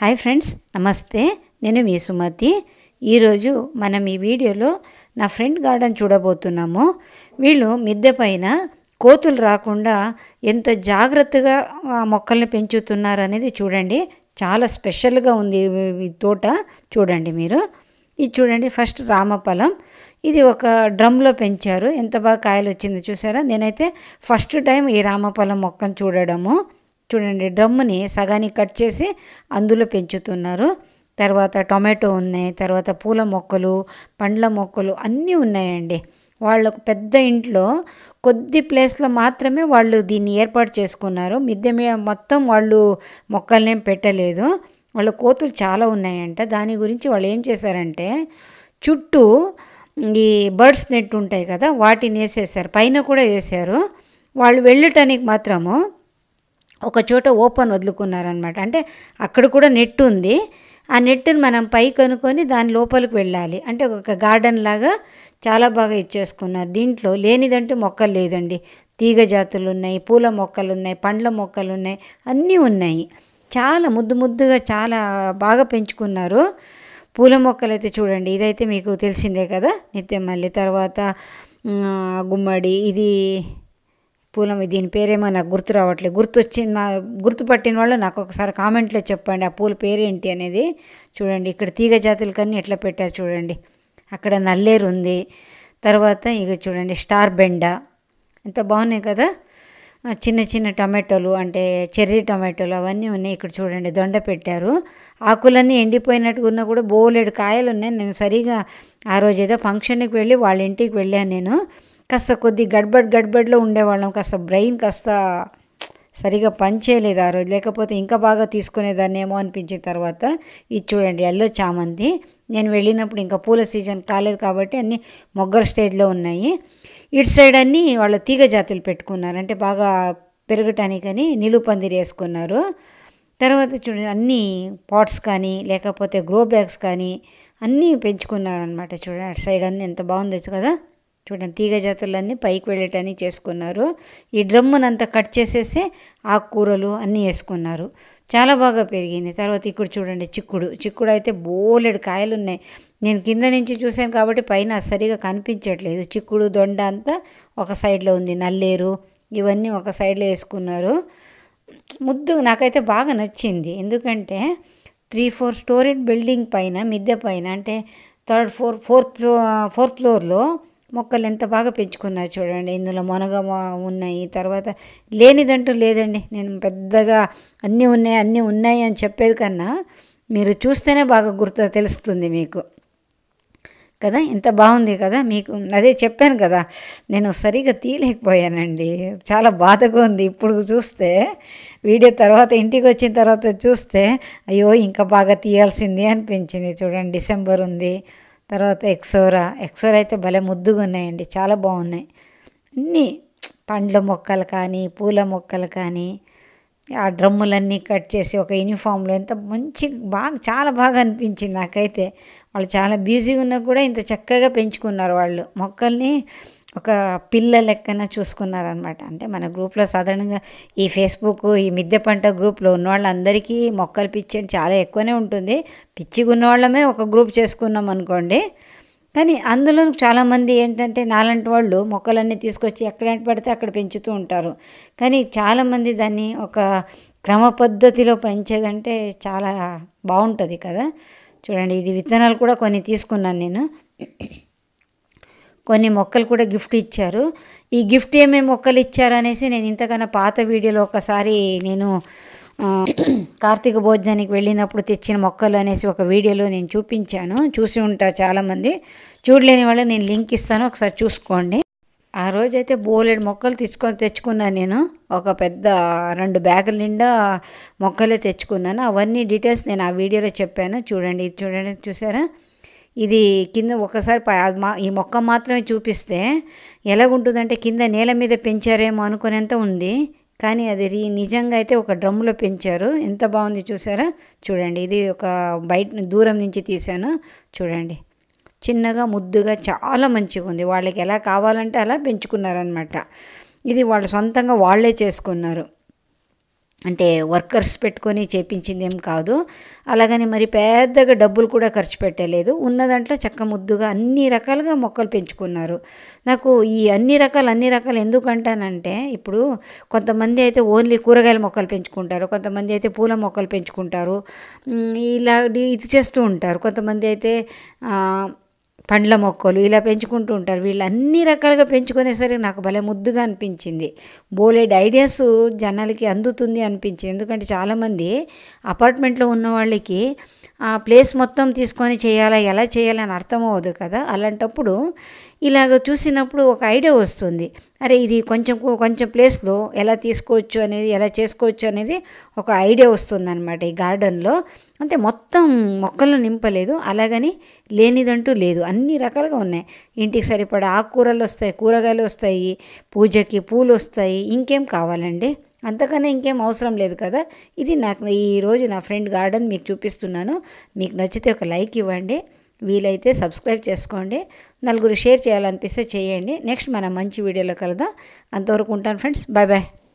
hi friends నమస్తే నేను మీ సుమతి ఈరోజు మనం ఈ వీడియోలో నా ఫ్రెండ్ గార్డెన్ చూడబోతున్నాము వీళ్ళు మిద్దె పైన కోతులు రాకుండా ఎంత జాగ్రత్తగా మొక్కల్ని పెంచుతున్నారు అనేది చూడండి చాలా స్పెషల్గా ఉంది ఈ తోట చూడండి మీరు ఇది చూడండి ఫస్ట్ రామఫలం ఇది ఒక డ్రమ్లో పెంచారు ఎంత బాగా కాయలు వచ్చిందో చూసారా నేనైతే ఫస్ట్ టైం ఈ రామఫలం మొక్కను చూడడము చూడండి డ్రమ్ముని సగానికి కట్ చేసి అందులో పెంచుతున్నారు తర్వాత టొమాటో ఉన్నాయి తర్వాత పూల మొక్కలు పండ్ల మొక్కలు అన్నీ ఉన్నాయండి వాళ్ళకు పెద్ద ఇంట్లో కొద్ది ప్లేస్లో మాత్రమే వాళ్ళు దీన్ని ఏర్పాటు చేసుకున్నారు మిద్దె మీద మొత్తం వాళ్ళు మొక్కలనేం పెట్టలేదు వాళ్ళ కోతులు చాలా ఉన్నాయంట దాని గురించి వాళ్ళు ఏం చేశారంటే చుట్టూ ఈ బర్డ్స్ నెట్ ఉంటాయి కదా వాటిని వేసేసారు పైన కూడా వేశారు వాళ్ళు వెళ్ళటానికి మాత్రము ఒక చోట ఓపెన్ వదులుకున్నారనమాట అంటే అక్కడ కూడా నెట్ ఉంది ఆ నెట్ని మనం పై కనుక్కొని దాని లోపలికి వెళ్ళాలి అంటే ఒక గార్డెన్ లాగా చాలా బాగా ఇచ్చేసుకున్నారు దీంట్లో లేనిదంటే మొక్కలు లేదండి తీగ జాతులు ఉన్నాయి పూల మొక్కలు ఉన్నాయి పండ్ల మొక్కలు ఉన్నాయి అన్నీ ఉన్నాయి చాలా ముద్దు ముద్దుగా చాలా బాగా పెంచుకున్నారు పూల మొక్కలు అయితే చూడండి ఇదైతే మీకు తెలిసిందే కదా నిత్యం మళ్ళీ తర్వాత గుమ్మడి ఇది పూలం దీని పేరేమో నాకు గుర్తు రావట్లేదు వచ్చింది మా గుర్తుపట్టిన వాళ్ళు నాకు ఒకసారి కామెంట్లో చెప్పండి ఆ పూల పేరేంటి అనేది చూడండి ఇక్కడ తీగ జాతుల కన్నీ ఎట్లా పెట్టారు చూడండి అక్కడ నల్లేరు ఉంది తర్వాత ఇక చూడండి స్టార్ బెండ ఎంత బాగున్నాయి కదా చిన్న చిన్న టమాటోలు అంటే చెర్రీ టమాటోలు అవన్నీ ఉన్నాయి ఇక్కడ చూడండి దొండ పెట్టారు ఆకులన్నీ ఎండిపోయినట్టుగా ఉన్నా కూడా బోలేడు కాయలు ఉన్నాయి నేను సరిగా ఆ రోజు ఏదో ఫంక్షన్కి వెళ్ళి వాళ్ళ ఇంటికి వెళ్ళాను నేను కాస్త కొద్ది గడ్బడ్ గడ్బడ్లో ఉండేవాళ్ళం కాస్త బ్రెయిన్ కాస్త సరిగా పనిచేయలేదు ఆ రోజు లేకపోతే ఇంకా బాగా తీసుకునేదాన్ని ఏమో అనిపించిన తర్వాత ఇది చూడండి ఎల్లో చామంతి నేను వెళ్ళినప్పుడు ఇంకా పూల సీజన్ కాలేదు కాబట్టి అన్నీ మొగ్గల స్టేజ్లో ఉన్నాయి ఇటు సైడ్ అన్నీ వాళ్ళ తీగ జాతులు పెట్టుకున్నారు అంటే బాగా పెరగటానికని నిలుపందిరి వేసుకున్నారు తర్వాత చూడండి అన్నీ పాట్స్ కానీ లేకపోతే గ్రో బ్యాగ్స్ కానీ అన్నీ పెంచుకున్నారనమాట చూడండి అటు సైడ్ అన్నీ ఎంత బాగుందో కదా చూడండి తీగ జాతులన్నీ పైకి వెళ్ళటానికి చేసుకున్నారు ఈ డ్రమ్మునంతా కట్ చేసేసి ఆకుకూరలు అన్నీ వేసుకున్నారు చాలా బాగా పెరిగింది తర్వాత ఇక్కడ చూడండి చిక్కుడు చిక్కుడు అయితే బోలెడు కాయలు ఉన్నాయి నేను కింద నుంచి చూశాను కాబట్టి పైన సరిగా కనిపించట్లేదు చిక్కుడు దొండ అంతా ఒక సైడ్లో ఉంది నల్లేరు ఇవన్నీ ఒక సైడ్లో వేసుకున్నారు ముద్దు నాకైతే బాగా నచ్చింది ఎందుకంటే త్రీ ఫోర్ స్టోరీ బిల్డింగ్ పైన మిద్దె పైన అంటే థర్డ్ ఫోర్ ఫోర్త్ ఫోర్త్ ఫ్లోర్లో మొక్కలు ఎంత బాగా పెంచుకున్నారు చూడండి ఇందులో మునగ ఉన్నాయి తర్వాత లేనిదంటూ లేదండి నేను పెద్దగా అన్నీ ఉన్నాయి అన్నీ ఉన్నాయి అని చెప్పేది కన్నా మీరు చూస్తేనే బాగా గుర్తు తెలుస్తుంది మీకు కదా ఇంత బాగుంది కదా మీకు అదే చెప్పాను కదా నేను సరిగా తీయలేకపోయానండి చాలా బాధగా ఉంది ఇప్పుడు చూస్తే వీడియో తర్వాత ఇంటికి వచ్చిన తర్వాత చూస్తే అయ్యో ఇంకా బాగా తీయాల్సింది అనిపించింది చూడండి డిసెంబర్ ఉంది తర్వాత ఎక్సోరా ఎక్సోరా అయితే భలే ముద్దుగా ఉన్నాయండి చాలా బాగున్నాయి అన్నీ పండ్ల మొక్కలు కానీ పూల మొక్కలు కానీ ఆ డ్రమ్ములన్నీ కట్ చేసి ఒక యూనిఫామ్లో ఎంత మంచి బాగా చాలా బాగా అనిపించింది నాకైతే వాళ్ళు చాలా బిజీగా ఉన్నా కూడా ఇంత చక్కగా పెంచుకున్నారు వాళ్ళు మొక్కల్ని ఒక పిల్ల లెక్కన చూసుకున్నారనమాట అంటే మన గ్రూప్లో సాధారణంగా ఈ ఫేస్బుక్ ఈ మిద్దె పంట గ్రూప్లో ఉన్నవాళ్ళందరికీ మొక్కలు పిచ్చి చాలా ఎక్కువనే ఉంటుంది పిచ్చిగా ఉన్నవాళ్ళమే ఒక గ్రూప్ చేసుకున్నాం అనుకోండి కానీ అందులో చాలామంది ఏంటంటే నాలాంటి వాళ్ళు మొక్కలన్నీ తీసుకొచ్చి ఎక్కడ పడితే అక్కడ పెంచుతూ ఉంటారు కానీ చాలామంది దాన్ని ఒక క్రమ పద్ధతిలో పెంచేదంటే చాలా బాగుంటుంది కదా చూడండి ఇది విత్తనాలు కూడా కొన్ని తీసుకున్నాను నేను కొన్ని మొక్కలు కూడా గిఫ్ట్ ఇచ్చారు ఈ గిఫ్ట్ ఏమేమి మొక్కలు ఇచ్చారనేసి నేను ఇంతకన్నా పాత వీడియోలో ఒకసారి నేను కార్తీక భోజనానికి వెళ్ళినప్పుడు తెచ్చిన మొక్కలు అనేసి ఒక వీడియోలో నేను చూపించాను చూసి ఉంటాను చాలామంది చూడలేని వాళ్ళు నేను లింక్ ఇస్తాను ఒకసారి చూసుకోండి ఆ రోజైతే బోలెడు మొక్కలు తెచ్చుకొని తెచ్చుకున్నాను నేను ఒక పెద్ద రెండు బ్యాగుల నిండా మొక్కలే తెచ్చుకున్నాను అవన్నీ డీటెయిల్స్ నేను ఆ వీడియోలో చెప్పాను చూడండి చూడండి చూసారా ఇది కింద ఒకసారి ఈ మొక్క మాత్రమే చూపిస్తే ఎలాగుంటుందంటే కింద నేల మీద పెంచారేమో అనుకునేంత ఉంది కానీ అది రీ నిజంగా అయితే ఒక డ్రమ్లో పెంచారు ఎంత బాగుంది చూసారా చూడండి ఇది ఒక బయట దూరం నుంచి తీశాను చూడండి చిన్నగా ముద్దుగా చాలా మంచిగా ఉంది వాళ్ళకి ఎలా కావాలంటే అలా పెంచుకున్నారనమాట ఇది వాళ్ళు సొంతంగా వాళ్ళే చేసుకున్నారు అంటే వర్కర్స్ పెట్టుకొని చేపించింది ఏం కాదు అలాగని మరి పెద్దగా డబ్బులు కూడా ఖర్చు పెట్టలేదు ఉన్న దాంట్లో చక్క ముద్దుగా అన్ని రకాలుగా మొక్కలు పెంచుకున్నారు నాకు ఈ అన్ని రకాలు అన్ని రకాలు ఎందుకంటానంటే ఇప్పుడు కొంతమంది అయితే ఓన్లీ కూరగాయల మొక్కలు పెంచుకుంటారు కొంతమంది అయితే పూల మొక్కలు పెంచుకుంటారు ఇలా ఇది చేస్తూ ఉంటారు కొంతమంది అయితే పండ్ల మొక్కలు ఇలా పెంచుకుంటూ ఉంటారు వీళ్ళు అన్ని రకాలుగా పెంచుకునేసరికి నాకు భలే ముద్దుగా అనిపించింది బోలెడ్ ఐడియాస్ జనాలకి అందుతుంది అనిపించింది ఎందుకంటే చాలామంది అపార్ట్మెంట్లో ఉన్న వాళ్ళకి ప్లేస్ మొత్తం తీసుకొని చేయాలా ఎలా చేయాలని అర్థమవుదు కదా అలాంటప్పుడు ఇలాగ చూసినప్పుడు ఒక ఐడియా వస్తుంది అరే ఇది కొంచెం కొంచెం ప్లేస్లో ఎలా తీసుకోవచ్చు అనేది ఎలా చేసుకోవచ్చు అనేది ఒక ఐడియా అనమాట ఈ గార్డెన్లో అంటే మొత్తం మొక్కలను నింపలేదు అలాగని లేనిదంటూ లేదు అన్ని రకాలుగా ఉన్నాయి ఇంటికి సరిపడా ఆకుకూరలు వస్తాయి కూరగాయలు వస్తాయి పూజకి పూలు వస్తాయి ఇంకేం కావాలండి అంతకన్నా ఇంకేం అవసరం లేదు కదా ఇది నాకు ఈరోజు నా ఫ్రెండ్ గార్డెన్ మీకు చూపిస్తున్నాను మీకు నచ్చితే ఒక లైక్ ఇవ్వండి వీలైతే సబ్స్క్రైబ్ చేసుకోండి నలుగురు షేర్ చేయాలనిపిస్తే చేయండి నెక్స్ట్ మనం మంచి వీడియోలో కలుద్దాం అంతవరకు ఉంటాను ఫ్రెండ్స్ బాయ్ బాయ్